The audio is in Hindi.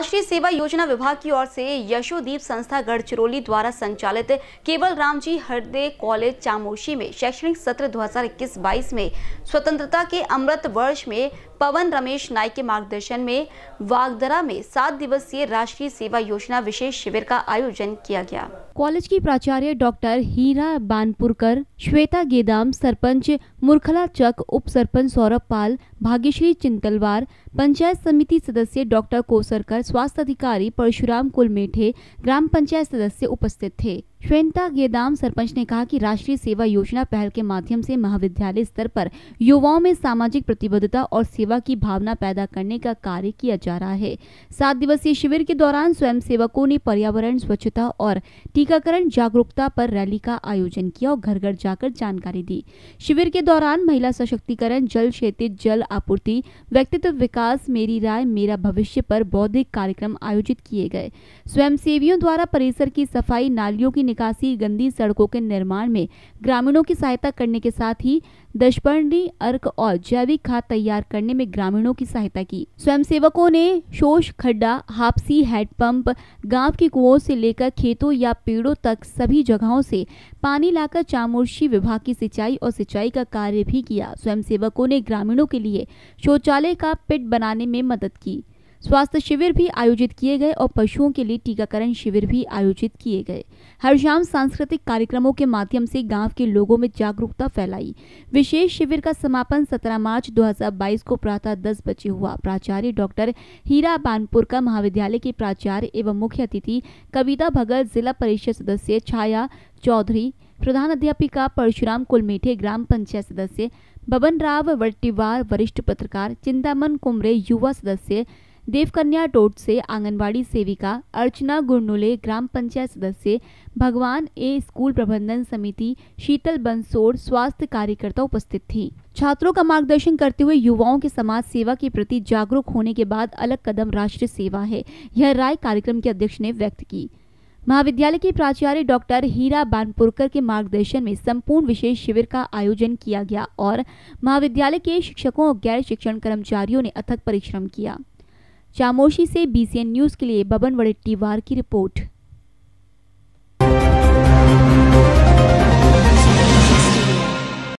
राष्ट्रीय सेवा योजना विभाग की ओर से यशोदीप संस्था गढ़चिरौली द्वारा संचालित केवल रामजी हरदे कॉलेज चामोशी में शैक्षणिक सत्र 2021-22 में स्वतंत्रता के अमृत वर्ष में पवन रमेश नाई के मार्गदर्शन में वागदरा में सात दिवसीय राष्ट्रीय सेवा योजना विशेष शिविर का आयोजन किया गया कॉलेज की प्राचार्य डॉक्टर हीरा बानपुरकर श्वेता गेदाम सरपंच मुरखला चक उप सरपंच सौरभ पाल भाग्यश्री चिंतलवार पंचायत समिति सदस्य डॉक्टर कोसरकर स्वास्थ्य अधिकारी परशुराम कुलमेठे ग्राम पंचायत सदस्य उपस्थित थे श्वेता गेदाम सरपंच ने कहा कि राष्ट्रीय सेवा योजना पहल के माध्यम से महाविद्यालय स्तर पर युवाओं में सामाजिक प्रतिबद्धता और सेवा की भावना पैदा करने का कार्य किया जा रहा है सात दिवसीय शिविर के दौरान स्वयंसेवकों ने पर्यावरण स्वच्छता और टीकाकरण जागरूकता पर रैली का आयोजन किया और घर घर जाकर जानकारी दी शिविर के दौरान महिला सशक्तिकरण जल क्षेत्र जल आपूर्ति व्यक्तित्व विकास मेरी राय मेरा भविष्य पर बौद्धिक कार्यक्रम आयोजित किए गए स्वयंसेवियों द्वारा परिसर की सफाई नालियों की निकासी गंदी सड़कों के निर्माण में ग्रामीणों की सहायता करने के साथ ही दशपर्णी अर्क और जैविक खाद तैयार करने में ग्रामीणों की सहायता की स्वयंसेवकों ने शोष खड्डा हापसी हैडपंप गांव के कुओं से लेकर खेतों या पेड़ों तक सभी जगहों से पानी लाकर चामुर्शी विभाग की सिंचाई और सिंचाई का कार्य भी किया स्वयं ने ग्रामीणों के लिए शौचालय का पिट बनाने में मदद की स्वास्थ्य शिविर भी आयोजित किए गए और पशुओं के लिए टीकाकरण शिविर भी आयोजित किए गए हर शाम सांस्कृतिक कार्यक्रमों के माध्यम से गांव के लोगों में जागरूकता फैलाई विशेष शिविर का समापन 17 मार्च 2022 को प्रातः दस बजे हुआ प्राचार्य डॉक्टर हीरा बानपुर का महाविद्यालय के प्राचार्य एवं मुख्य अतिथि कविता भगत जिला परिषद सदस्य छाया चौधरी प्रधान अध्यापिका परशुराम कुलमेठे ग्राम पंचायत सदस्य बबन राव वट्टीवार वरिष्ठ पत्रकार चिंतामन कुमरे युवा सदस्य देवकन्या टोट से आंगनबाड़ी सेविका अर्चना गुरनुले ग्राम पंचायत सदस्य भगवान ए स्कूल प्रबंधन समिति शीतल बंसोर स्वास्थ्य कार्यकर्ता उपस्थित थी छात्रों का मार्गदर्शन करते हुए युवाओं के समाज सेवा के प्रति जागरूक होने के बाद अलग कदम राष्ट्रीय सेवा है यह राय कार्यक्रम के अध्यक्ष ने व्यक्त की महाविद्यालय के प्राचार्य डॉक्टर हीरा बानपुरकर के मार्गदर्शन में संपूर्ण विशेष शिविर का आयोजन किया गया और महाविद्यालय के शिक्षकों और गैर शिक्षण कर्मचारियों ने अथक परिश्रम किया चामोशी से बीसीएन न्यूज़ के लिए बबन वडेट्टीवार की रिपोर्ट